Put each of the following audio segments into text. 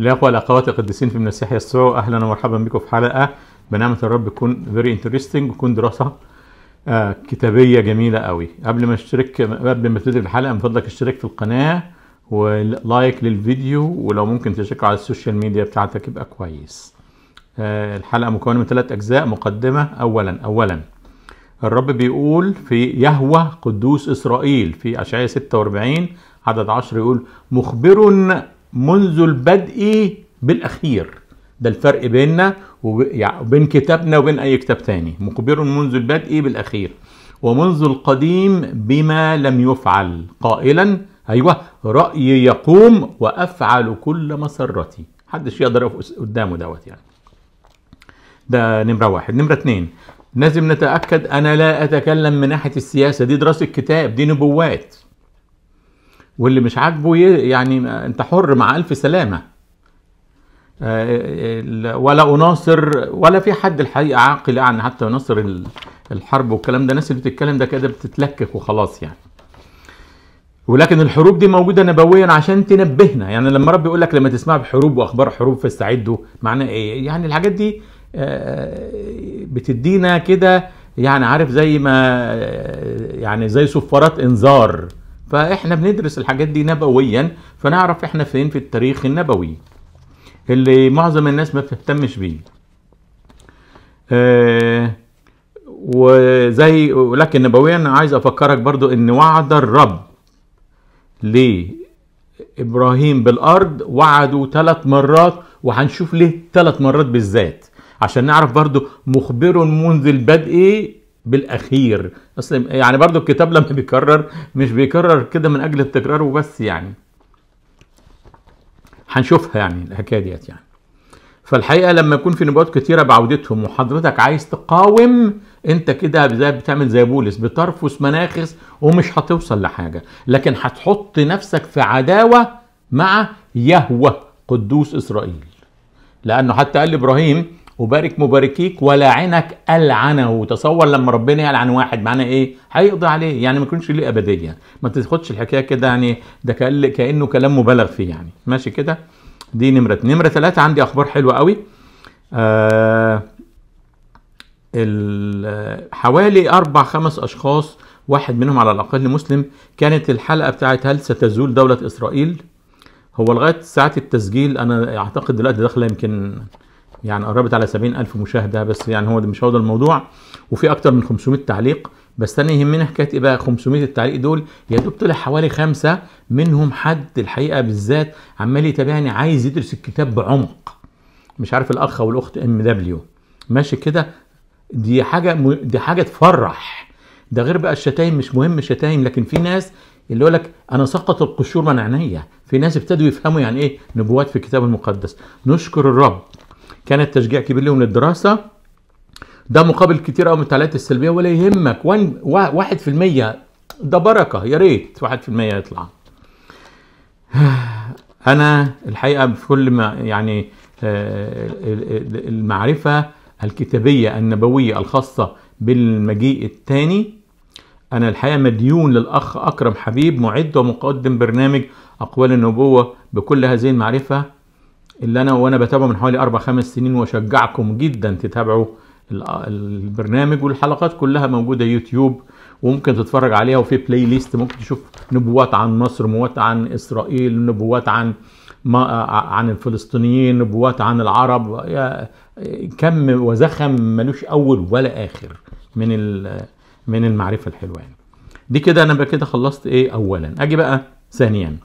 الإخوة الأخوات القديسين في المسيح يسوع أهلا ومرحبا بكم في حلقة بنعمة الرب تكون فيري انترستنج وتكون دراسة آه، كتابية جميلة قوي قبل ما اشترك قبل ما تبدا الحلقة من فضلك اشترك في القناة ولايك للفيديو ولو ممكن تشترك على السوشيال ميديا بتاعتك يبقى كويس آه، الحلقة مكونة من ثلاث أجزاء مقدمة أولا أولا الرب بيقول في يهوى قدوس إسرائيل في أشعية 46 عدد 10 يقول مخبر منذ البدء بالاخير ده الفرق بيننا وبين يعني كتابنا وبين اي كتاب تاني مخبر منذ البدء بالاخير ومنذ القديم بما لم يفعل قائلا ايوه رايي يقوم وافعل كل مسرتي حدش يقدر يقف قدامه دوت يعني ده نمره واحد نمره اتنين لازم نتاكد انا لا اتكلم من ناحيه السياسه دي دراسه كتاب دي نبوات واللي مش عاجبه يعني انت حر مع الف سلامه آه، آه، ولا اناصر ولا في حد الحقيقه عاقل يعني حتى يناصر الحرب والكلام ده الناس اللي بتتكلم ده كده بتتلكك وخلاص يعني ولكن الحروب دي موجوده نبويا عشان تنبهنا يعني لما رب يقول لك لما تسمع بحروب واخبار حروب فاستعدوا معناه ايه يعني الحاجات دي آه، بتدينا كده يعني عارف زي ما يعني زي صفارات انذار فاحنا بندرس الحاجات دي نبويا فنعرف احنا فين في التاريخ النبوي اللي معظم الناس ما بتهتمش بيه آه وزي لكن نبويا عايز افكرك برضو ان وعد الرب لابراهيم بالارض وعده ثلاث مرات وهنشوف ليه ثلاث مرات بالذات عشان نعرف برضو مخبر منذ البدء إيه، بالاخير اصل يعني برضو الكتاب لما بيكرر مش بيكرر كده من اجل التكرار وبس يعني هنشوفها يعني الحكايه ديت يعني فالحقيقه لما يكون في نبوات كتيره بعودتهم وحضرتك عايز تقاوم انت كده زي بتعمل زي بولس بترفس مناخس ومش هتوصل لحاجه لكن هتحط نفسك في عداوه مع يهوه قدوس اسرائيل لانه حتى قال ابراهيم وبارك مباركيك ولعنك ألعنه تصور لما ربنا يلعن واحد معناه ايه هيقضي عليه يعني ما يكونش ليه ابديه ما تاخدش الحكايه كده يعني ده كانه كلام مبالغ فيه يعني ماشي كده دي نمره نمره ثلاثة عندي اخبار حلوه قوي آه حوالي اربع خمس اشخاص واحد منهم على الاقل مسلم كانت الحلقه بتاعت هل ستزول دوله اسرائيل هو لغايه ساعه التسجيل انا اعتقد دلوقتي داخله يمكن يعني قربت على 70000 مشاهده بس يعني هو ده مش هو ده الموضوع وفي اكتر من 500 تعليق بس انا يهمني حكايه ايه بقى 500 التعليق دول يا دوب طلع حوالي خمسه منهم حد الحقيقه بالذات عمال يتابعني عايز يدرس الكتاب بعمق مش عارف الاخ او الاخت ام دبليو ماشي كده دي حاجه م... دي حاجه تفرح ده غير بقى الشتايم مش مهم الشتايم لكن في ناس اللي يقول لك انا سقط القشور من عينيا في ناس ابتدوا يفهموا يعني ايه نبوات في الكتاب المقدس نشكر الرب كانت تشجيع كبير لهم للدراسه ده مقابل كتير قوي من التعليقات السلبيه ولا يهمك 1% ده بركه يا ريت 1% يطلع انا الحقيقه بكل ما يعني آه، المعرفه الكتابيه النبويه الخاصه بالمجيء الثاني انا الحقيقه مديون للاخ اكرم حبيب معد ومقدم برنامج اقوال النبوه بكل هذه المعرفه اللي انا وانا بتابعه من حوالي اربع خمس سنين واشجعكم جدا تتابعوا البرنامج والحلقات كلها موجوده يوتيوب وممكن تتفرج عليها وفي بلاي ليست ممكن تشوف نبوات عن مصر نبوات عن اسرائيل نبوات عن ما عن الفلسطينيين نبوات عن العرب كم وزخم ملوش اول ولا اخر من من المعرفه الحلوه يعني. دي كده انا بقى كده خلصت ايه اولا اجي بقى ثانيا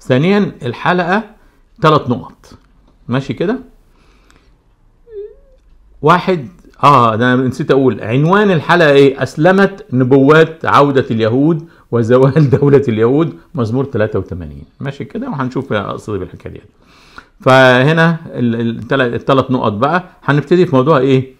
ثانيا الحلقه ثلاث نقط ماشي كده واحد اه ده انا نسيت اقول عنوان الحلقه ايه اسلمت نبوات عوده اليهود وزوال دوله اليهود مزمور 83 ماشي كده وهنشوف اقصد بالحكايه دي فهنا الثلاث نقط بقى هنبتدي في موضوع ايه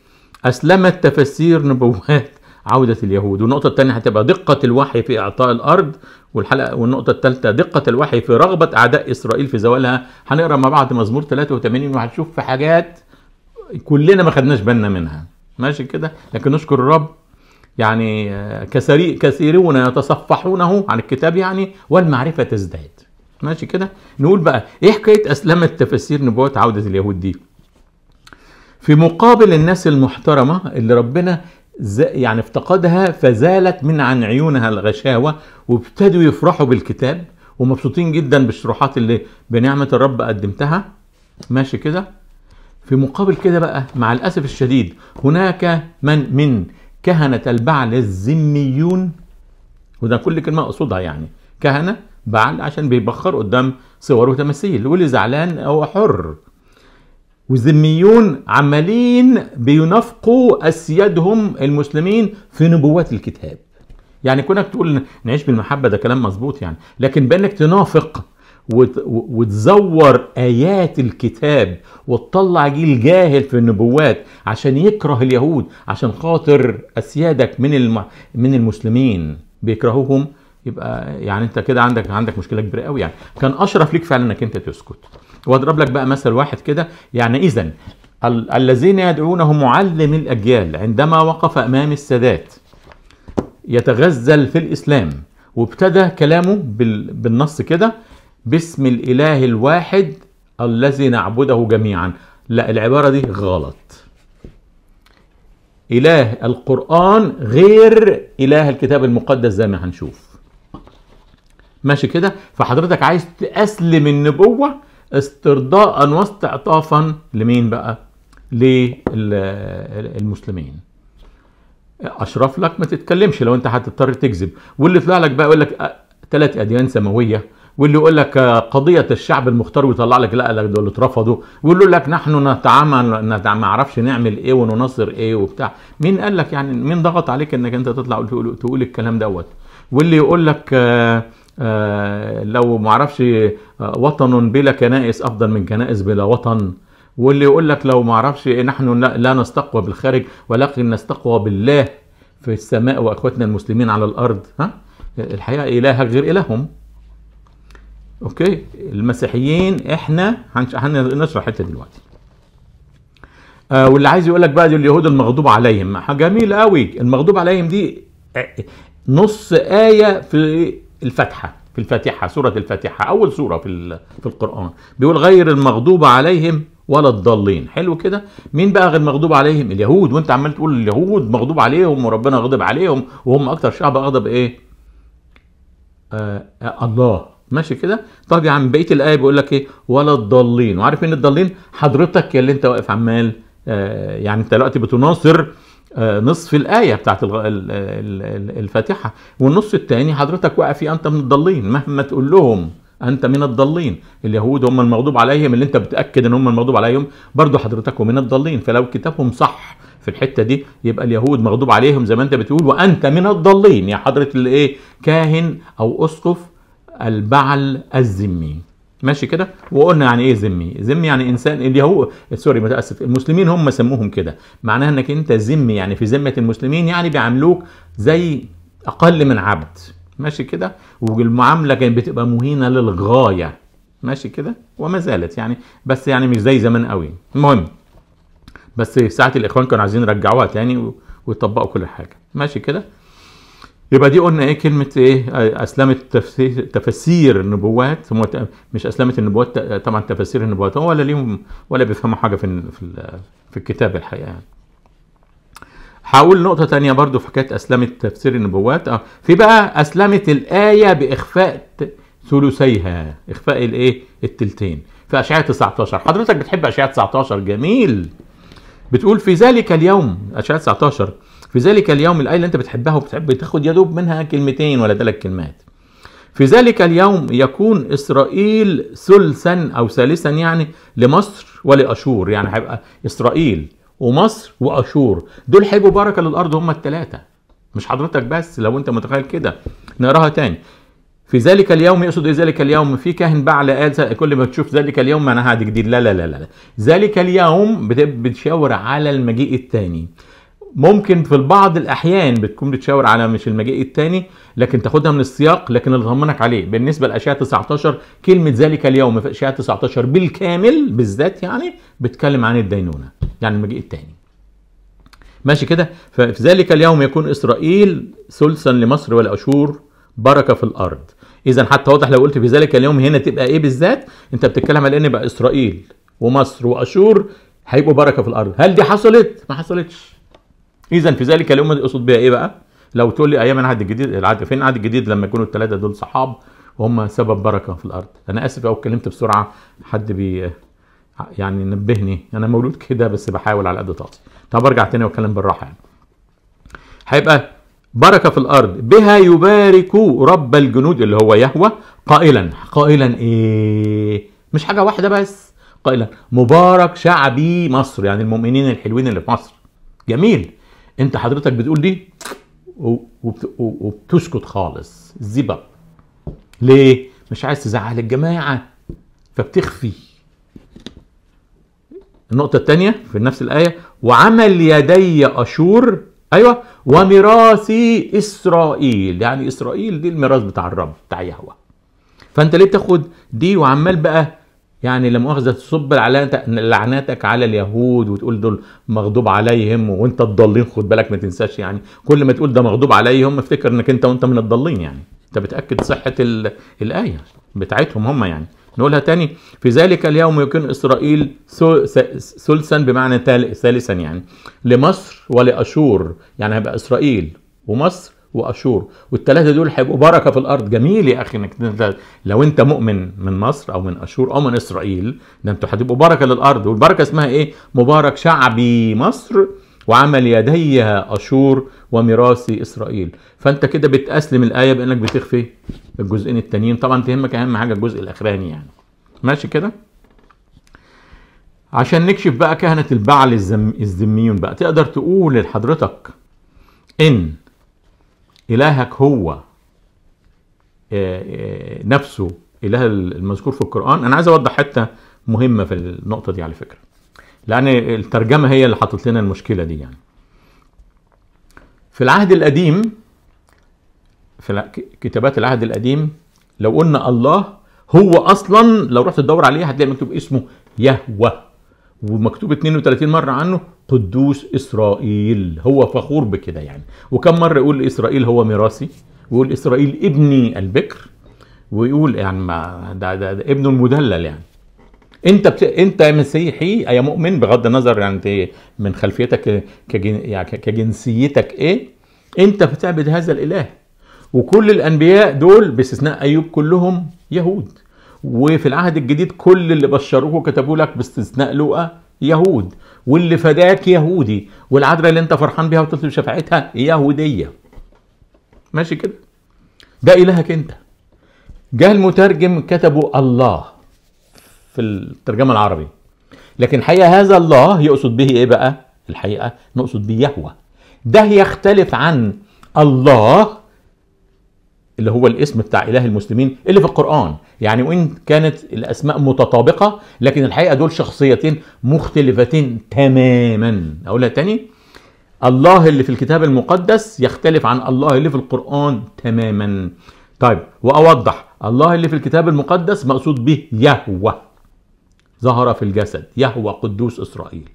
اسلمت تفسير نبوات عودة اليهود والنقطة الثانية هتبقى دقة الوحي في إعطاء الأرض والحلقة والنقطة الثالثة دقة الوحي في رغبة أعداء إسرائيل في زوالها هنقرا مع بعض مزمور 83 وهنشوف في حاجات كلنا ما خدناش بالنا منها ماشي كده لكن نشكر الرب يعني آه، كثيري كثيرون يتصفحونه عن الكتاب يعني والمعرفة تزداد ماشي كده نقول بقى ايه حكاية أسلمة تفسير نبوة عودة اليهود دي في مقابل الناس المحترمة اللي ربنا يعني افتقدها فزالت من عن عيونها الغشاوة وابتدوا يفرحوا بالكتاب ومبسوطين جدا بالشروحات اللي بنعمة الرب قدمتها ماشي كده في مقابل كده بقى مع الأسف الشديد هناك من من كهنة البعل الزميون وده كل كلمة أقصدها يعني كهنة بعل عشان بيبخر قدام صور وتماثيل واللي زعلان هو حر وذميون عمالين بينافقوا اسيادهم المسلمين في نبوات الكتاب يعني كونك تقول نعيش بالمحبه ده كلام مظبوط يعني لكن بانك تنافق وتزور ايات الكتاب وتطلع جيل جاهل في النبوات عشان يكره اليهود عشان خاطر اسيادك من الم... من المسلمين بيكرهوهم يبقى يعني انت كده عندك عندك مشكله كبيره قوي يعني كان اشرف ليك فعلا انك انت تسكت واضرب لك بقى مثل واحد كده يعني اذا الذين يدعونه معلم الاجيال عندما وقف امام السادات يتغزل في الاسلام وابتدى كلامه بالنص كده باسم الاله الواحد الذي نعبده جميعا لا العباره دي غلط اله القران غير اله الكتاب المقدس زي ما هنشوف ماشي كده فحضرتك عايز تأسلم النبوة استرضاء واستعطافا لمين بقى للمسلمين اشرف لك ما تتكلمش لو انت هتضطر تكذب واللي طلع لك بقى يقول لك ثلاث آه، اديان سماويه واللي يقول لك آه، قضية الشعب المختار ويطلع لك لا لا دول اترفضوا ويقول لك نحن نتعامل ما اعرفش نعمل ايه ونناصر ايه وبتاع مين قال لك يعني مين ضغط عليك انك انت تطلع تقول, تقول الكلام دوت واللي يقول لك آه آه لو ما اعرفش وطن بلا كنائس أفضل من كنائس بلا وطن واللي يقول لك لو ما اعرفش إيه، نحن لا نستقوى بالخارج ولكن نستقوى بالله في السماء واخوتنا المسلمين على الارض ها الحقيقه الهك غير الههم اوكي المسيحيين احنا هنشرح حته دلوقتي آه واللي عايز يقول لك بقى اليهود المغضوب عليهم جميل قوي المغضوب عليهم دي آه، نص ايه في الفاتحه في الفاتحة سورة الفاتحة أول سورة في في القرآن بيقول غير المغضوب عليهم ولا الضالين حلو كده مين بقى غير المغضوب عليهم اليهود وانت عمال تقول اليهود مغضوب عليهم وربنا غضب عليهم وهم اكتر شعب غضب ايه آه, آه الله ماشي كده طب يا عم بقيه الايه بيقول لك ايه ولا الضالين وعارف مين الضالين حضرتك يا اللي انت واقف عمال آه يعني انت دلوقتي بتناصر آه، نصف الآية بتاعت الفاتحة والنص الثاني حضرتك واقف أنت من الضالين مهما تقول لهم أنت من الضالين اليهود هم المغضوب عليهم اللي أنت بتأكد أن هم المغضوب عليهم برضو حضرتك ومن الضالين فلو كتابهم صح في الحتة دي يبقى اليهود مغضوب عليهم زي ما أنت بتقول وأنت من الضالين يا حضرة الإيه كاهن أو أسقف البعل الذمي ماشي كده وقلنا يعني ايه ذمي ذمي يعني انسان اللي هو سوري متاسف المسلمين هم سموهم كده معناها انك انت ذمي يعني في ذمه المسلمين يعني بيعاملوك زي اقل من عبد ماشي كده والمعامله كانت بتبقى مهينه للغايه ماشي كده وما زالت يعني بس يعني مش زي زمان قوي المهم بس ساعه الاخوان كانوا عايزين يرجعوها تاني ويطبقوا كل حاجه ماشي كده يبقى دي قلنا ايه كلمه ايه اسلمه تفسير, النبوات مش اسلمه النبوات طبعا تفسير النبوات ولا ليهم ولا بيفهموا حاجه في في الكتاب الحقيقه يعني هقول نقطة تانية برضو في حكاية أسلمة تفسير النبوات اه في بقى أسلمة الآية بإخفاء ثلثيها إخفاء الإيه؟ التلتين في أشعة 19 حضرتك بتحب أشعة 19 جميل بتقول في ذلك اليوم أشعة 19 في ذلك اليوم الآية اللي أنت بتحبها وبتحب تاخد يا دوب منها كلمتين ولا ثلاث كلمات في ذلك اليوم يكون إسرائيل ثلثا أو ثالثا يعني لمصر ولأشور يعني هيبقى إسرائيل ومصر وأشور دول هيبقوا بركة للأرض هم الثلاثة مش حضرتك بس لو أنت متخيل كده نقراها تاني في ذلك اليوم يقصد ايه ذلك اليوم في كاهن بعل قال كل ما تشوف ذلك اليوم معناها عهد جديد لا لا لا لا ذلك اليوم بتشاور على المجيء الثاني ممكن في بعض الاحيان بتكون بتشاور على مش المجيء الثاني لكن تاخدها من السياق لكن اللي طمنك عليه بالنسبه لاشعه 19 كلمه ذلك اليوم في اشعه 19 بالكامل بالذات يعني بتكلم عن الدينونه يعني المجيء الثاني ماشي كده ففي ذلك اليوم يكون اسرائيل ثلثا لمصر والاشور بركه في الارض اذا حتى واضح لو قلت في ذلك اليوم هنا تبقى ايه بالذات انت بتتكلم على ان بقى اسرائيل ومصر واشور هيبقوا بركه في الارض هل دي حصلت ما حصلتش اذا في ذلك الامه يقصد بها ايه بقى لو تقول لي ايام العهد الجديد العهد فين العهد الجديد لما يكونوا الثلاثه دول صحاب وهم سبب بركه في الارض انا اسف لو اتكلمت بسرعه حد بي يعني نبهني انا مولود كده بس بحاول على قد طاقتي طب ارجع تاني واتكلم بالراحه يعني هيبقى بركه في الارض بها يبارك رب الجنود اللي هو يهوه قائلا قائلا ايه مش حاجه واحده بس قائلا مبارك شعبي مصر يعني المؤمنين الحلوين اللي في مصر جميل انت حضرتك بتقول دي وبتسكت خالص زبب ليه مش عايز تزعل الجماعه فبتخفي النقطه الثانيه في نفس الايه وعمل يدي اشور ايوه وميراثي اسرائيل يعني اسرائيل دي الميراث بتاع الرب بتاع يهوه فانت ليه بتاخد دي وعمال بقى يعني لا مؤاخذه تصب لعناتك على اليهود وتقول دول مغضوب عليهم وانت الضالين خد بالك ما تنساش يعني كل ما تقول ده مغضوب عليهم افتكر انك انت وانت من الضالين يعني انت بتاكد صحه الايه بتاعتهم هم يعني نقولها تاني في ذلك اليوم يكون اسرائيل ثلثا بمعنى ثالثا يعني لمصر ولاشور يعني هيبقى اسرائيل ومصر واشور والثلاثه دول هيبقوا بركه في الارض جميل يا اخي انك لو انت مؤمن من مصر او من اشور او من اسرائيل ده انتوا هتبقوا بركه للارض والبركه اسمها ايه مبارك شعبي مصر وعمل يدي اشور وميراثي اسرائيل فانت كده بتاسلم الايه بانك بتخفي الجزئين التانيين طبعا تهمك اهم حاجه الجزء الاخراني يعني ماشي كده عشان نكشف بقى كهنه البعل الذميون الزميون بقى تقدر تقول لحضرتك ان إلهك هو آه، آه، نفسه إله المذكور في القرآن أنا عايز أوضح حتة مهمة في النقطة دي على فكرة لأن الترجمة هي اللي حطت لنا المشكلة دي يعني في العهد القديم في كتابات العهد القديم لو قلنا الله هو اصلا لو رحت تدور عليه هتلاقي مكتوب اسمه يهوه ومكتوب 32 مرة عنه قدوس إسرائيل هو فخور بكده يعني وكم مرة يقول إسرائيل هو ميراثي ويقول إسرائيل ابني البكر ويقول يعني ما ده, ده, ده ابنه المدلل يعني انت بت... انت مسيحي يا مؤمن بغض النظر يعني انت من خلفيتك كجن... يعني كجنسيتك ايه انت بتعبد هذا الاله وكل الانبياء دول باستثناء ايوب كلهم يهود وفي العهد الجديد كل اللي بشروه كتبوا لك باستثناء لوقا يهود واللي فداك يهودي والعذراء اللي انت فرحان بيها وتطلب شفاعتها يهوديه ماشي كده ده الهك انت جه المترجم كتبوا الله في الترجمه العربي لكن الحقيقه هذا الله يقصد به ايه بقى الحقيقه نقصد به يهوه ده يختلف عن الله اللي هو الاسم بتاع اله المسلمين اللي في القران يعني وان كانت الاسماء متطابقه لكن الحقيقه دول شخصيتين مختلفتين تماما اقولها تاني الله اللي في الكتاب المقدس يختلف عن الله اللي في القران تماما طيب واوضح الله اللي في الكتاب المقدس مقصود به يهوه ظهر في الجسد يهوه قدوس اسرائيل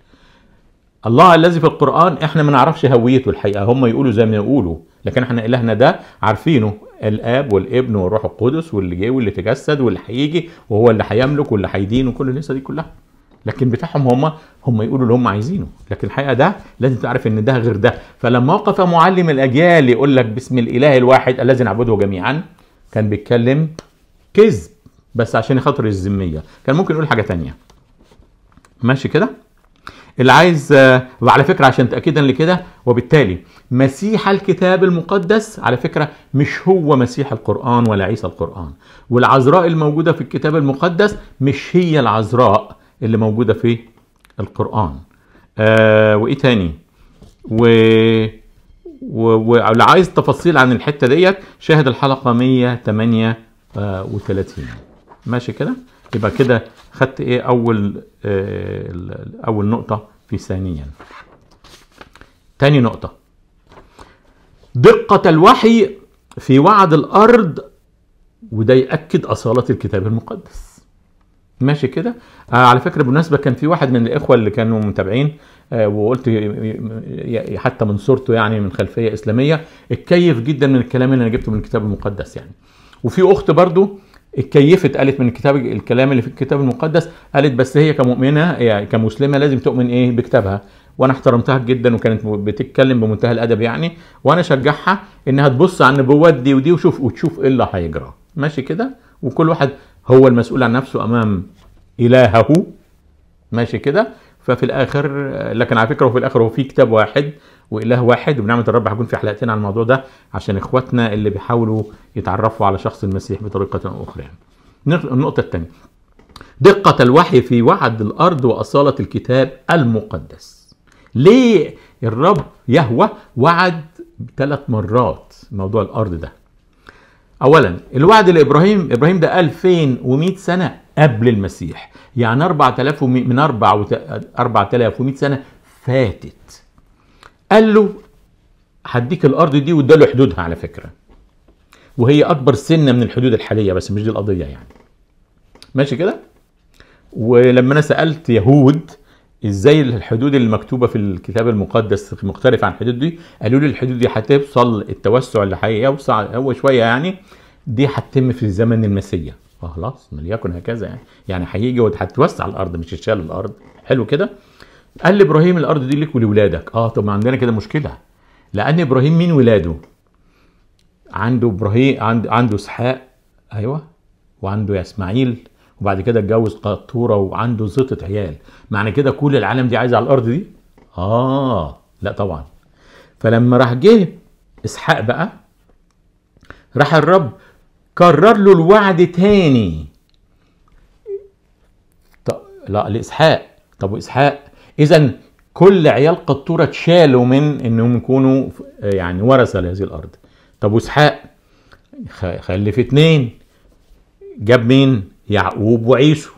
الله الذي في القرآن احنا ما نعرفش هويته الحقيقة هم يقولوا زي ما يقولوا لكن احنا إلهنا ده عارفينه الاب والابن والروح القدس واللي جه واللي تجسد واللي هيجي وهو اللي هيملك واللي هيدين وكل القصه دي كلها لكن بتاعهم هم هم يقولوا اللي هم عايزينه لكن الحقيقه ده لازم تعرف ان ده غير ده فلما وقف معلم الاجيال يقول لك باسم الاله الواحد الذي نعبده جميعا كان بيتكلم كذب بس عشان خاطر الذميه كان ممكن يقول حاجه تانية ماشي كده اللي عايز وعلى آه، فكره عشان تاكيدا لكده وبالتالي مسيح الكتاب المقدس على فكره مش هو مسيح القران ولا عيسى القران والعذراء الموجوده في الكتاب المقدس مش هي العذراء اللي موجوده في القران آه وايه تاني و واللي عايز تفاصيل عن الحته ديت شاهد الحلقه 138 آه، ماشي كده يبقى كده خدت ايه اول آه اول نقطه في ثانيا تاني نقطه دقه الوحي في وعد الارض وده ياكد اصاله الكتاب المقدس ماشي كده آه على فكره بالمناسبه كان في واحد من الاخوه اللي كانوا متابعين آه وقلت حتى من صورته يعني من خلفيه اسلاميه اتكيف جدا من الكلام اللي انا جبته من الكتاب المقدس يعني وفي اخت برضو اتكيفت قالت من الكتاب الكلام اللي في الكتاب المقدس قالت بس هي كمؤمنه يعني كمسلمه لازم تؤمن ايه بكتابها وانا احترمتها جدا وكانت بتتكلم بمنتهى الادب يعني وانا اشجعها انها تبص على النبوات دي ودي وشوف وتشوف ايه اللي هيجرى ماشي كده وكل واحد هو المسؤول عن نفسه امام الهه ماشي كده ففي الاخر لكن على فكره وفي الاخر هو في كتاب واحد واله واحد وبنعمه الرب هكون في حلقتين على الموضوع ده عشان اخواتنا اللي بيحاولوا يتعرفوا على شخص المسيح بطريقه اخرى يعني. النقطه الثانيه دقه الوحي في وعد الارض واصاله الكتاب المقدس ليه الرب يهوى وعد ثلاث مرات موضوع الارض ده اولا الوعد لابراهيم ابراهيم ده 2100 سنه قبل المسيح يعني 4000 من 4100 سنه فاتت قال له هديك الارض دي واداله حدودها على فكره وهي اكبر سنه من الحدود الحاليه بس مش دي القضيه يعني ماشي كده ولما انا سالت يهود ازاي الحدود المكتوبه في الكتاب المقدس مختلفه عن الحدود دي قالوا لي الحدود دي هتوصل التوسع اللي هيوسع هو شويه يعني دي هتتم في زمن المسيح آه، خلاص ليكن هكذا يعني يعني هيجي وهتوسع الارض مش تشال الارض حلو كده قال لابراهيم الارض دي ليك ولولادك اه طب ما عندنا كده مشكله لان ابراهيم مين ولاده عنده ابراهيم عنده اسحاق ايوه وعنده اسماعيل وبعد كده اتجوز قطوره وعنده زيطه عيال معنى كده كل العالم دي عايزه على الارض دي اه لا طبعا فلما راح جه اسحاق بقى راح الرب كرر له الوعد تاني لا لاسحاق طب واسحاق اذا كل عيال قطوره اتشالوا من انهم يكونوا يعني ورثه لهذه الارض طب واسحاق خلف اتنين جاب مين يعقوب وعيسو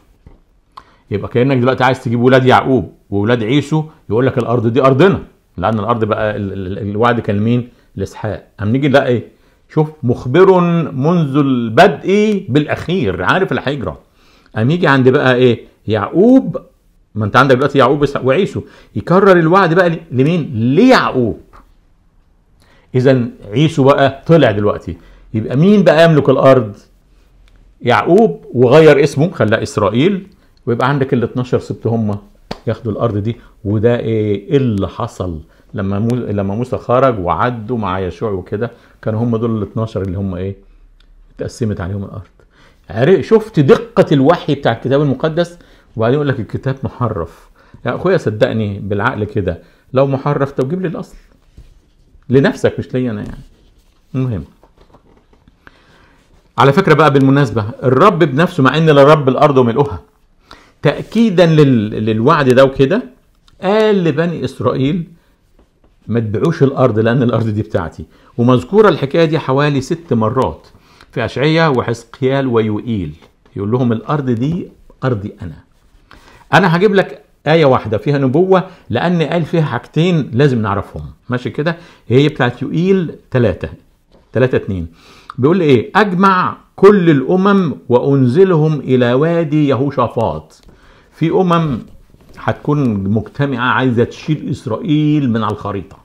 يبقى كانك دلوقتي عايز تجيب ولاد يعقوب واولاد عيسو يقول لك الارض دي ارضنا لان الارض بقى الوعد كان لمين؟ لاسحاق اما نيجي نلاقي ايه؟ شوف مخبر منذ البدء بالاخير عارف اللي هيجرى قام يجي عند بقى ايه؟ يعقوب ما انت عندك دلوقتي يعقوب وعيسو يكرر الوعد بقى لمين؟ ليعقوب اذا عيسو بقى طلع دلوقتي يبقى مين بقى يملك الارض؟ يعقوب وغير اسمه خلاه اسرائيل ويبقى عندك ال 12 سبت هم ياخدوا الارض دي وده إيه؟, ايه اللي حصل لما مو... لما موسى خرج وعدوا مع يشوع وكده كانوا هم دول ال 12 اللي هم ايه اتقسمت عليهم الارض شفت دقه الوحي بتاع الكتاب المقدس وبعدين يقول لك الكتاب محرف يا اخويا صدقني بالعقل كده لو محرف طب جيب لي الاصل لنفسك مش ليا انا يعني المهم على فكره بقى بالمناسبه الرب بنفسه مع ان لرب الارض وملؤها تاكيدا لل... للوعد ده وكده قال لبني اسرائيل ما تبيعوش الارض لان الارض دي بتاعتي ومذكوره الحكايه دي حوالي ست مرات في اشعياء وحزقيال ويوئيل يقول لهم الارض دي ارضي انا انا هجيب لك ايه واحده فيها نبوه لان قال فيها حاجتين لازم نعرفهم ماشي كده هي بتاعت يوئيل ثلاثة ثلاثة اتنين بيقول ايه اجمع كل الامم وانزلهم الى وادي يهوشافاط في امم هتكون مجتمعه عايزه تشيل اسرائيل من على الخريطه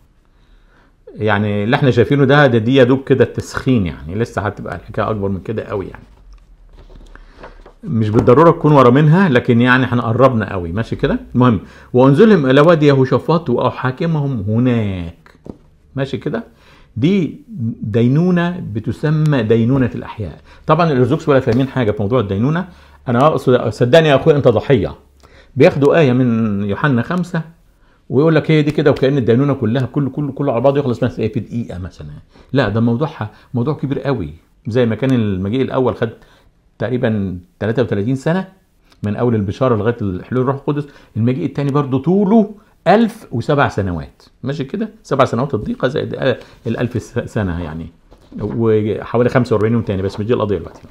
يعني اللي احنا شايفينه ده ده دي يا دوب كده التسخين يعني لسه هتبقى الحكايه اكبر من كده قوي يعني مش بالضروره تكون ورا منها لكن يعني احنا قربنا قوي ماشي كده المهم وانزلهم الى وادي يهوشافاط واحاكمهم هناك ماشي كده دي دينونه بتسمى دينونه الاحياء طبعا الارثوذكس ولا فاهمين حاجه في موضوع الدينونه انا اقصد صدقني يا اخويا انت ضحيه بياخدوا ايه من يوحنا خمسة ويقول لك هي دي كده وكان الدينونه كلها كله كله كله على بعضه يخلص مثلا في دقيقه مثلا لا ده موضوعها موضوع كبير قوي زي ما كان المجيء الاول خد تقريبا 33 سنه من اول البشاره لغايه حلول الروح القدس المجيء الثاني برضه طوله ألف وسبع سنوات ماشي كده سبع سنوات الضيقة زائد آه، الألف سنة يعني وحوالي 45 يوم تاني بس مش دي القضية دلوقتي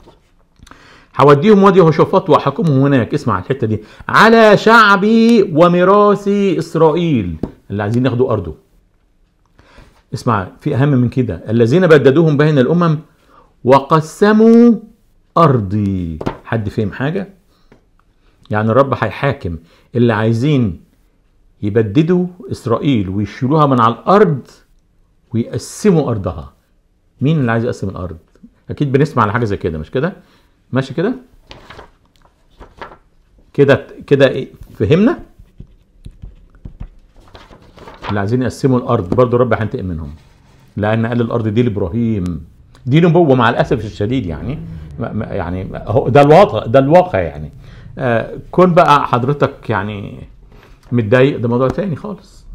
هوديهم وادي هشوفات واحكمهم هناك اسمع الحته دي على شعبي وميراثي اسرائيل اللي عايزين ياخدوا ارضه اسمع في اهم من كده الذين بددوهم بين الامم وقسموا ارضي حد فهم حاجه يعني الرب هيحاكم اللي عايزين يبددوا اسرائيل ويشيلوها من على الارض ويقسموا ارضها مين اللي عايز يقسم الارض اكيد بنسمع على حاجه زي كده مش كده ماشي كده كده كده ايه فهمنا اللي عايزين يقسموا الارض برضو الرب هينتقم منهم لان قال الارض دي لابراهيم دي نبوه مع الاسف الشديد يعني يعني ده الواقع ده الواقع يعني آه، كون بقى حضرتك يعني متضايق ده موضوع تاني خالص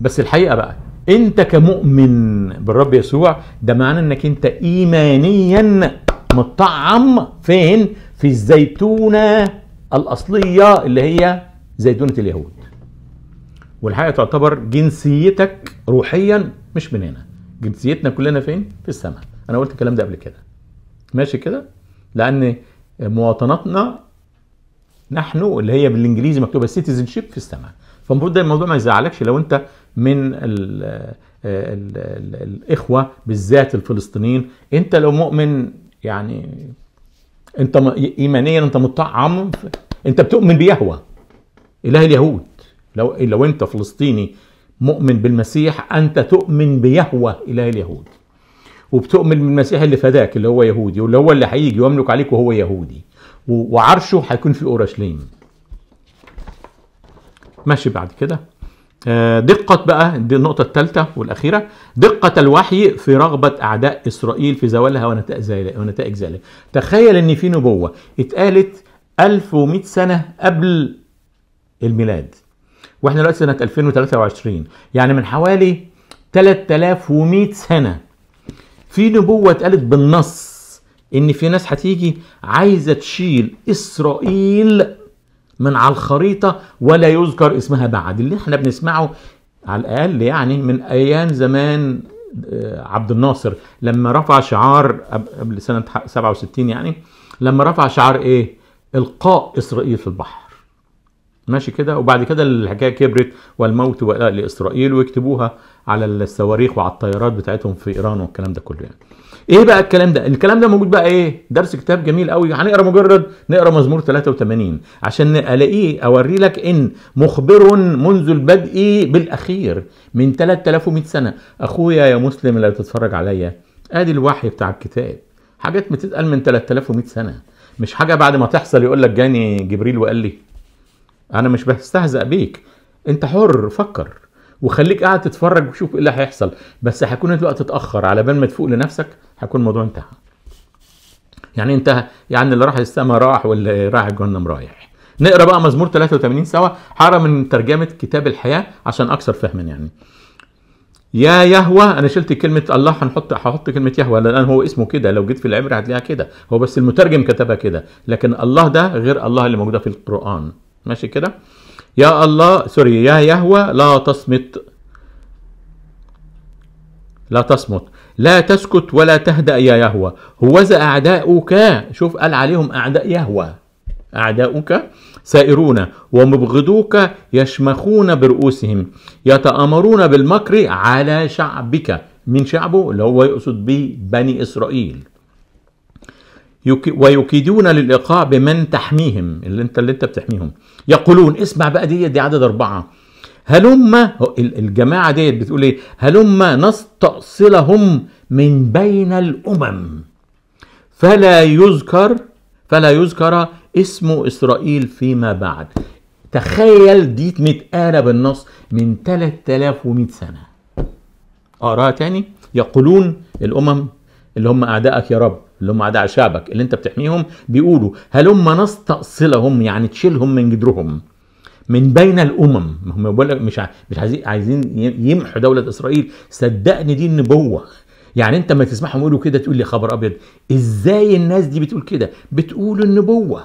بس الحقيقه بقى انت كمؤمن بالرب يسوع ده معنى انك انت ايمانيا مطعم فين في الزيتونه الاصليه اللي هي زيتونه اليهود والحقيقه تعتبر جنسيتك روحيا مش من هنا جنسيتنا كلنا فين في السماء انا قلت الكلام ده قبل كده ماشي كده لان مواطناتنا نحن اللي هي بالانجليزي مكتوبه سيتيزن شيب في السماء فالمفروض ده الموضوع ما يزعلكش لو انت من ال آه، ال الـ الاخوه بالذات الفلسطينيين انت لو مؤمن يعني انت ايمانيا انت مطعم انت بتؤمن بيهوه اله اليهود لو لو انت فلسطيني مؤمن بالمسيح انت تؤمن بيهوه اله اليهود وبتؤمن بالمسيح اللي فداك اللي هو يهودي واللي هو اللي هيجي ويملك عليك وهو يهودي وعرشه هيكون في اورشليم ماشي بعد كده آه، دقة بقى دي النقطة الثالثة والأخيرة دقة الوحي في رغبة أعداء إسرائيل في زوالها ونتائج ذلك تخيل إن في نبوة اتقالت 1100 سنة قبل الميلاد واحنا دلوقتي سنة 2023 يعني من حوالي 3100 سنة في نبوة اتقالت بالنص ان في ناس هتيجي عايزه تشيل اسرائيل من على الخريطه ولا يذكر اسمها بعد اللي احنا بنسمعه على الاقل يعني من ايام زمان آه، عبد الناصر لما رفع شعار قبل سنه 67 يعني لما رفع شعار ايه القاء اسرائيل في البحر ماشي كده وبعد كده الحكايه كبرت والموت ولاء لاسرائيل ويكتبوها على الصواريخ وعلى الطيارات بتاعتهم في ايران والكلام ده كله يعني ايه بقى الكلام ده الكلام ده موجود بقى ايه درس كتاب جميل قوي هنقرا مجرد نقرا مزمور 83 عشان الاقيه اوري لك ان مخبر منذ البدء بالاخير من 3100 سنه اخويا يا مسلم اللي بتتفرج عليا ادي الوحي بتاع الكتاب حاجات بتتقال من 3100 سنه مش حاجه بعد ما تحصل يقول لك جاني جبريل وقال لي انا مش بستهزأ بيك انت حر فكر وخليك قاعد تتفرج وشوف ايه اللي هيحصل بس هيكون انت بقى تتاخر على بال ما تفوق لنفسك هيكون الموضوع انتهى يعني انتهى يعني اللي راح السماء راح واللي راح الجهنم رايح نقرا بقى مزمور 83 سوا حاره من ترجمه كتاب الحياه عشان اكثر فهما يعني يا يهوى انا شلت كلمه الله هنحط هحط كلمه يهوى لان هو اسمه كده لو جيت في العبري هتلاقيها كده هو بس المترجم كتبها كده لكن الله ده غير الله اللي موجوده في القران ماشي كده يا الله سوري يا يهوى لا تصمت لا تصمت لا تسكت ولا تهدأ يا يهوى هوذا أعداؤك شوف قال عليهم أعداء يهوى أعداؤك سائرون ومبغضوك يشمخون برؤوسهم يتآمرون بالمكر على شعبك من شعبه اللي هو يقصد به بني إسرائيل ويكيدون للإيقاع بمن تحميهم اللي انت اللي انت بتحميهم يقولون اسمع بقى دي دي عدد أربعة هلم الجماعة ديت بتقول ايه هلم نستأصلهم من بين الأمم فلا يذكر فلا يذكر اسم إسرائيل فيما بعد تخيل دي متقالة بالنص من 3100 سنة أقراها تاني يقولون الأمم اللي هم أعدائك يا رب اللي هم اعداء شعبك اللي انت بتحميهم بيقولوا هلم نستأصلهم يعني تشيلهم من جدرهم من بين الامم هم بيقول لك مش مش عايزين يمحوا دوله اسرائيل صدقني دي النبوه يعني انت ما تسمعهم يقولوا كده تقول لي خبر ابيض ازاي الناس دي بتقول كده بتقول النبوه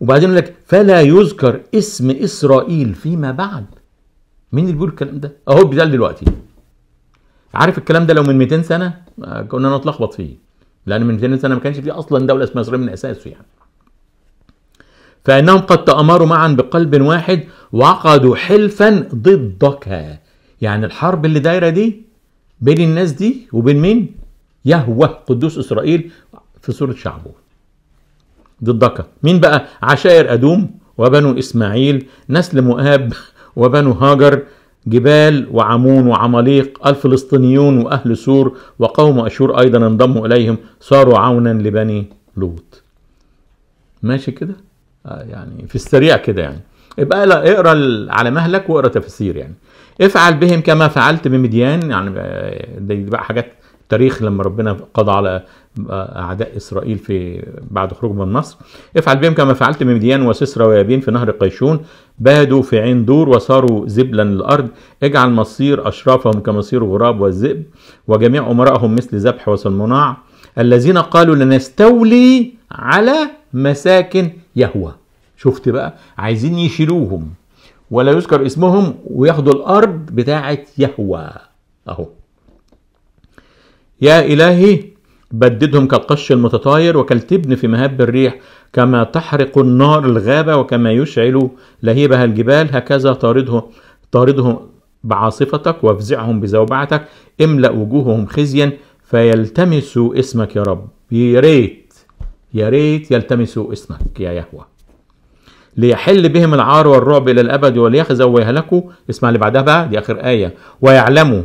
وبعدين يقول لك فلا يذكر اسم اسرائيل فيما بعد مين اللي بيقول الكلام ده اهو بيتقال دلوقتي عارف الكلام ده لو من 200 سنه آه، كنا نتلخبط فيه لان من 200 سنه ما كانش في اصلا دوله اسمها اسرائيل من اساسه يعني فانهم قد تامروا معا بقلب واحد وعقدوا حلفا ضدك يعني الحرب اللي دايره دي بين الناس دي وبين مين يهوه قدوس اسرائيل في سوره شعبه ضدك مين بقى عشائر ادوم وبنو اسماعيل نسل مؤاب وبنو هاجر جبال وعمون وعماليق الفلسطينيون وأهل سور وقوم أشور أيضا انضموا إليهم صاروا عونا لبني لوط ماشي كده آه، يعني في السريع كده يعني ابقى اقرا على مهلك واقرا تفسير يعني افعل بهم كما فعلت بمديان يعني آه، دي بقى حاجات تاريخ لما ربنا قضى على اعداء اسرائيل في بعد خروجهم من مصر افعل بهم كما فعلت بمديان وسسرى ويابين في نهر قيشون بادوا في عين دور وصاروا زبلا للارض اجعل مصير اشرافهم كمصير غراب والذئب وجميع امرائهم مثل ذبح وصلمناع الذين قالوا لنستولي على مساكن يهوى شفت بقى عايزين يشيلوهم ولا يذكر اسمهم وياخدوا الارض بتاعه يهوى اهو يا الهي بددهم كالقش المتطاير وكالتبن في مهب الريح كما تحرق النار الغابة وكما يشعل لهيبها الجبال هكذا طارده طاردهم بعاصفتك وافزعهم بزوبعتك املأ وجوههم خزيا فيلتمسوا اسمك يا رب يا ريت يا ريت يلتمسوا اسمك يا يهوه ليحل بهم العار والرعب الى الابد وليخزوا ويهلكوا اسمع اللي بعدها بقى دي اخر ايه ويعلموا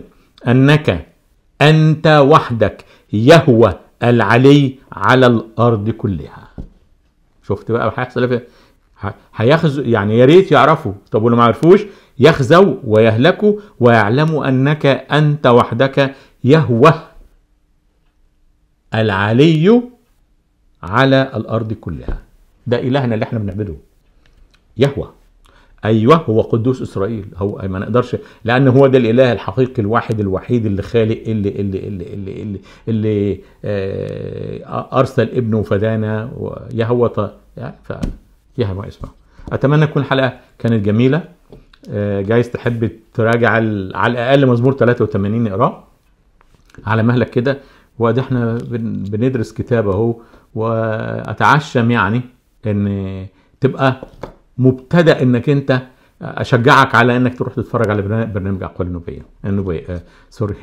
انك انت وحدك يهوى العلي على الارض كلها شفت بقى هيحصل ايه هيخزو يعني يا ريت يعرفوا طب ولو ما عرفوش يخزوا ويهلكوا ويعلموا انك انت وحدك يهوى العلي على الارض كلها ده الهنا اللي احنا بنعبده يهوه ايوه هو قدوس اسرائيل هو ما نقدرش لان هو ده الاله الحقيقي الواحد الوحيد اللي خالق اللي اللي اللي اللي, اللي, اللي آه ارسل ابنه فدانا يهوى ما اسمه اتمنى تكون الحلقه كانت جميله آه جايز تحب تراجع على الاقل مزمور 83 اقراه على مهلك كده وده احنا بندرس كتاب اهو واتعشم يعني ان تبقى مبتدا انك انت اشجعك على انك تروح تتفرج على برنامج اقوال النبيه النبويه آه سوري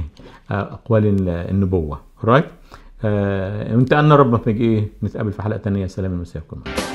آه اقوال النبوه رايت right? آه انت انا رب ما ايه نتقابل في حلقه ثانيه سلام المسيح المساء